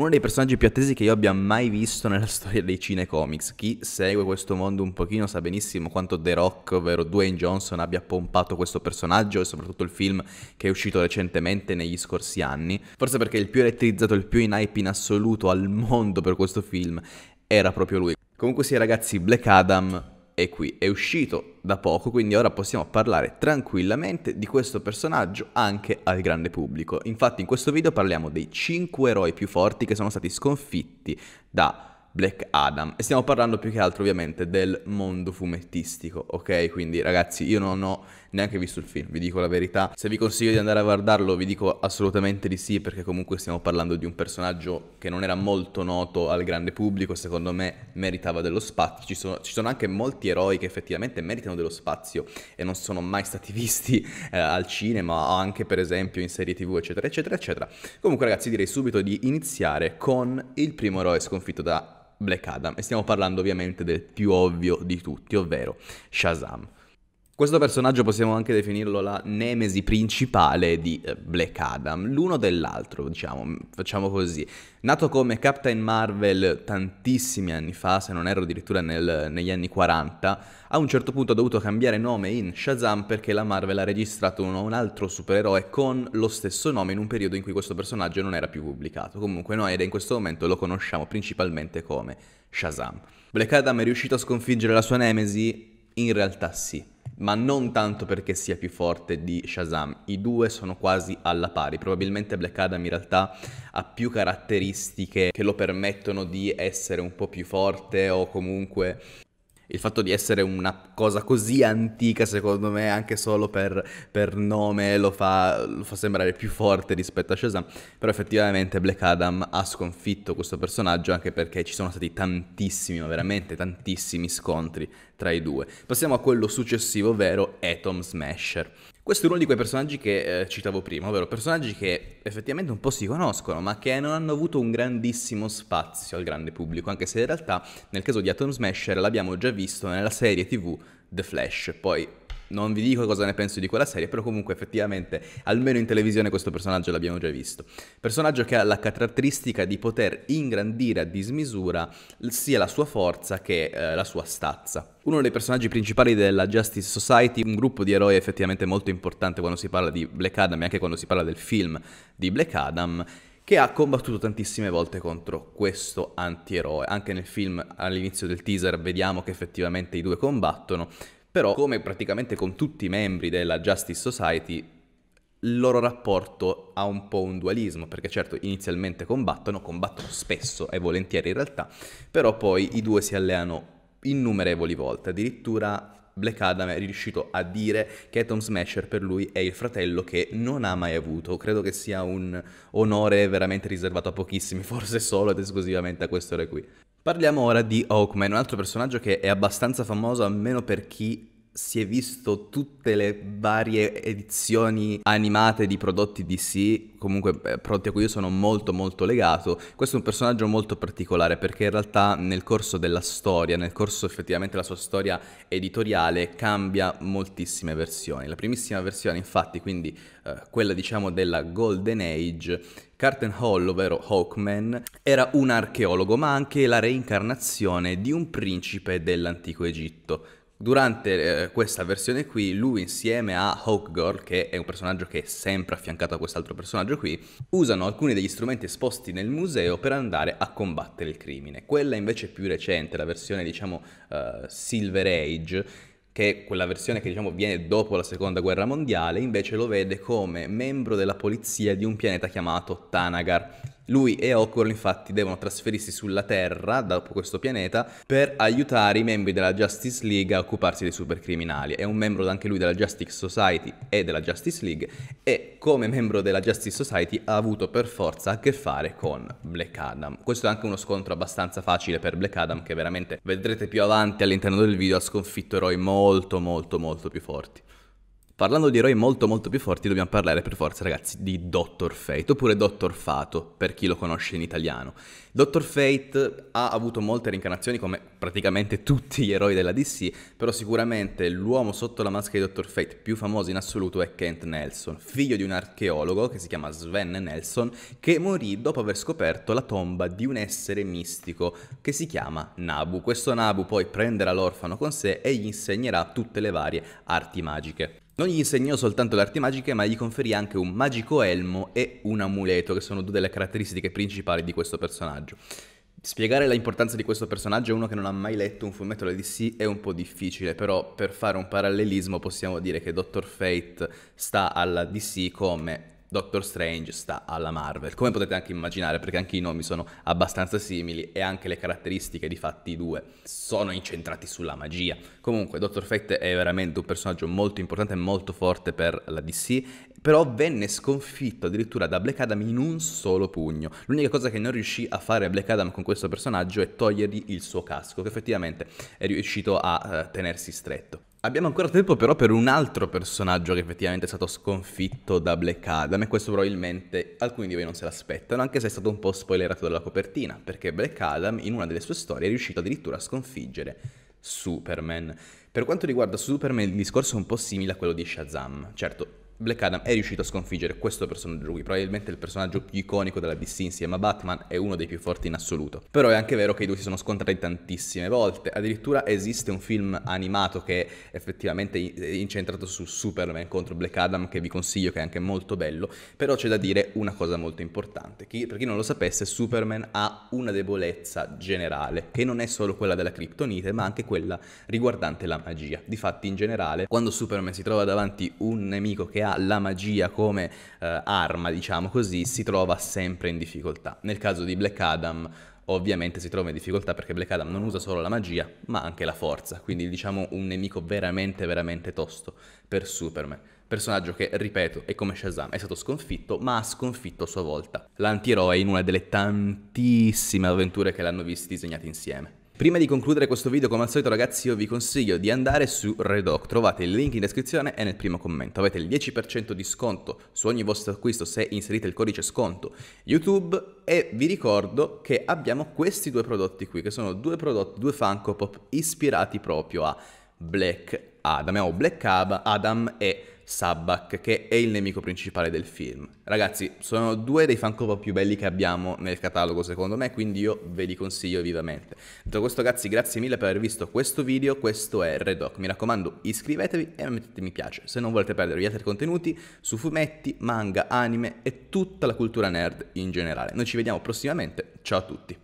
uno dei personaggi più attesi che io abbia mai visto nella storia dei cinecomics. Chi segue questo mondo un pochino sa benissimo quanto The Rock, ovvero Dwayne Johnson, abbia pompato questo personaggio e soprattutto il film che è uscito recentemente negli scorsi anni. Forse perché il più elettrizzato, il più in hype in assoluto al mondo per questo film era proprio lui. Comunque sì ragazzi, Black Adam è qui, è uscito da poco, quindi ora possiamo parlare tranquillamente di questo personaggio anche al grande pubblico. Infatti in questo video parliamo dei 5 eroi più forti che sono stati sconfitti da Black Adam e stiamo parlando più che altro ovviamente del mondo fumettistico, ok? Quindi ragazzi io non ho neanche visto il film, vi dico la verità, se vi consiglio di andare a guardarlo vi dico assolutamente di sì perché comunque stiamo parlando di un personaggio che non era molto noto al grande pubblico, secondo me meritava dello spazio, ci sono, ci sono anche molti eroi che effettivamente meritano dello spazio e non sono mai stati visti eh, al cinema o anche per esempio in serie tv eccetera eccetera eccetera. Comunque ragazzi direi subito di iniziare con il primo eroe sconfitto da Black Adam e stiamo parlando ovviamente del più ovvio di tutti, ovvero Shazam. Questo personaggio possiamo anche definirlo la nemesi principale di eh, Black Adam, l'uno dell'altro, diciamo, mm, facciamo così. Nato come Captain Marvel tantissimi anni fa, se non erro addirittura nel, negli anni 40, a un certo punto ha dovuto cambiare nome in Shazam perché la Marvel ha registrato uno, un altro supereroe con lo stesso nome in un periodo in cui questo personaggio non era più pubblicato. Comunque noi ed in questo momento lo conosciamo principalmente come Shazam. Black Adam è riuscito a sconfiggere la sua nemesi? In realtà sì ma non tanto perché sia più forte di Shazam. I due sono quasi alla pari. Probabilmente Black Adam in realtà ha più caratteristiche che lo permettono di essere un po' più forte o comunque il fatto di essere una cosa così antica, secondo me, anche solo per, per nome, lo fa, lo fa, sembrare più forte rispetto a Shazam. Però effettivamente Black Adam ha sconfitto questo personaggio anche perché ci sono stati tantissimi, ma veramente tantissimi scontri tra i due. Passiamo a quello successivo, ovvero Atom Smasher. Questo è uno di quei personaggi che eh, citavo prima, ovvero personaggi che effettivamente un po' si conoscono, ma che non hanno avuto un grandissimo spazio al grande pubblico, anche se in realtà nel caso di Atom Smasher l'abbiamo già visto nella serie TV The Flash, poi non vi dico cosa ne penso di quella serie, però comunque effettivamente, almeno in televisione, questo personaggio l'abbiamo già visto. Personaggio che ha la caratteristica di poter ingrandire a dismisura sia la sua forza che eh, la sua stazza. Uno dei personaggi principali della Justice Society, un gruppo di eroi effettivamente molto importante quando si parla di Black Adam e anche quando si parla del film di Black Adam, che ha combattuto tantissime volte contro questo antieroe. Anche nel film all'inizio del teaser vediamo che effettivamente i due combattono, però, come praticamente con tutti i membri della Justice Society, il loro rapporto ha un po' un dualismo, perché certo inizialmente combattono, combattono spesso e volentieri in realtà, però poi i due si alleano innumerevoli volte, addirittura Black Adam è riuscito a dire che Atom Smasher per lui è il fratello che non ha mai avuto. Credo che sia un onore veramente riservato a pochissimi, forse solo ed esclusivamente a questo re qui. Parliamo ora di Hawkman, un altro personaggio che è abbastanza famoso almeno per chi si è visto tutte le varie edizioni animate di prodotti DC, comunque eh, prodotti a cui io sono molto molto legato. Questo è un personaggio molto particolare perché in realtà nel corso della storia, nel corso effettivamente della sua storia editoriale cambia moltissime versioni. La primissima versione infatti, quindi eh, quella diciamo della Golden Age, Carten Hall, ovvero Hawkman, era un archeologo ma anche la reincarnazione di un principe dell'antico Egitto Durante eh, questa versione qui, lui insieme a Hawkgirl, che è un personaggio che è sempre affiancato a quest'altro personaggio qui, usano alcuni degli strumenti esposti nel museo per andare a combattere il crimine. Quella invece più recente, la versione diciamo uh, Silver Age, che è quella versione che diciamo viene dopo la seconda guerra mondiale, invece lo vede come membro della polizia di un pianeta chiamato Tanagar, lui e Okoro infatti devono trasferirsi sulla Terra, dopo questo pianeta, per aiutare i membri della Justice League a occuparsi dei supercriminali. È un membro anche lui della Justice Society e della Justice League e come membro della Justice Society ha avuto per forza a che fare con Black Adam. Questo è anche uno scontro abbastanza facile per Black Adam che veramente vedrete più avanti all'interno del video ha sconfitto eroi molto molto molto più forti. Parlando di eroi molto molto più forti dobbiamo parlare per forza ragazzi di Dr. Fate oppure Dr. Fato per chi lo conosce in italiano. Dr. Fate ha avuto molte reincarnazioni come praticamente tutti gli eroi della DC, però sicuramente l'uomo sotto la maschera di Dr. Fate più famoso in assoluto è Kent Nelson, figlio di un archeologo che si chiama Sven Nelson, che morì dopo aver scoperto la tomba di un essere mistico che si chiama Nabu. Questo Nabu poi prenderà l'orfano con sé e gli insegnerà tutte le varie arti magiche. Non gli insegnò soltanto le arti magiche, ma gli conferì anche un magico elmo e un amuleto, che sono due delle caratteristiche principali di questo personaggio. Spiegare l'importanza di questo personaggio a uno che non ha mai letto un fumetto della DC è un po' difficile, però per fare un parallelismo possiamo dire che Dr. Fate sta alla DC come Doctor Strange sta alla Marvel, come potete anche immaginare, perché anche i nomi sono abbastanza simili e anche le caratteristiche di fatti i due sono incentrati sulla magia. Comunque, Doctor Fate è veramente un personaggio molto importante e molto forte per la DC, però venne sconfitto addirittura da Black Adam in un solo pugno. L'unica cosa che non riuscì a fare Black Adam con questo personaggio è togliergli il suo casco, che effettivamente è riuscito a eh, tenersi stretto. Abbiamo ancora tempo però per un altro personaggio che effettivamente è stato sconfitto da Black Adam e questo probabilmente alcuni di voi non se l'aspettano, anche se è stato un po' spoilerato dalla copertina, perché Black Adam in una delle sue storie è riuscito addirittura a sconfiggere Superman. Per quanto riguarda Superman il discorso è un po' simile a quello di Shazam, certo Black Adam è riuscito a sconfiggere questo personaggio qui, probabilmente il personaggio più iconico della DC insieme a Batman è uno dei più forti in assoluto. Però è anche vero che i due si sono scontrati tantissime volte, addirittura esiste un film animato che è effettivamente incentrato su Superman contro Black Adam che vi consiglio che è anche molto bello, però c'è da dire una cosa molto importante, che per chi non lo sapesse Superman ha una debolezza generale, che non è solo quella della criptonite, ma anche quella riguardante la magia. Difatti in generale, quando Superman si trova davanti un nemico che ha la magia come eh, arma, diciamo così, si trova sempre in difficoltà. Nel caso di Black Adam ovviamente si trova in difficoltà perché Black Adam non usa solo la magia, ma anche la forza, quindi diciamo un nemico veramente veramente tosto per Superman. Personaggio che, ripeto, è come Shazam, è stato sconfitto, ma ha sconfitto a sua volta l'antieroe in una delle tantissime avventure che l'hanno visti disegnati insieme. Prima di concludere questo video, come al solito ragazzi, io vi consiglio di andare su Redoc, trovate il link in descrizione e nel primo commento. Avete il 10% di sconto su ogni vostro acquisto se inserite il codice sconto YouTube e vi ricordo che abbiamo questi due prodotti qui, che sono due prodotti, due Funko Pop ispirati proprio a Black Adam, abbiamo eh, Black Adam e Sabak, che è il nemico principale del film. Ragazzi, sono due dei fanclub più belli che abbiamo nel catalogo secondo me, quindi io ve li consiglio vivamente. Detto questo ragazzi, grazie mille per aver visto questo video, questo è Redoc. Mi raccomando iscrivetevi e mettete mi piace se non volete perdere gli altri contenuti su fumetti, manga, anime e tutta la cultura nerd in generale. Noi ci vediamo prossimamente, ciao a tutti!